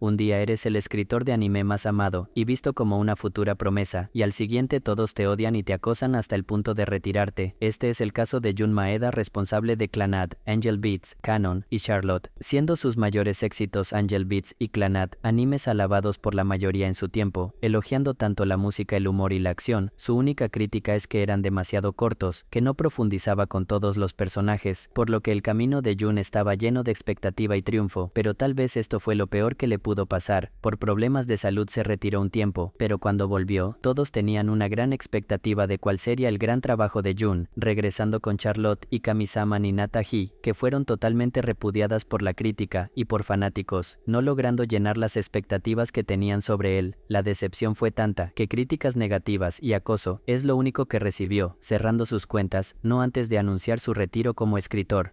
Un día eres el escritor de anime más amado y visto como una futura promesa, y al siguiente todos te odian y te acosan hasta el punto de retirarte. Este es el caso de Jun Maeda, responsable de Clanad, Angel Beats, Canon y Charlotte, siendo sus mayores éxitos Angel Beats y Clanad, animes alabados por la mayoría en su tiempo, elogiando tanto la música, el humor y la acción. Su única crítica es que eran demasiado cortos, que no profundizaba con todos los personajes, por lo que el camino de Jun estaba lleno de expectativa y triunfo, pero tal vez esto fue lo peor que le pudo pasar. Por problemas de salud se retiró un tiempo, pero cuando volvió, todos tenían una gran expectativa de cuál sería el gran trabajo de Jun, regresando con Charlotte y Kamisama Hee, que fueron totalmente repudiadas por la crítica y por fanáticos, no logrando llenar las expectativas que tenían sobre él. La decepción fue tanta que críticas negativas y acoso es lo único que recibió, cerrando sus cuentas, no antes de anunciar su retiro como escritor.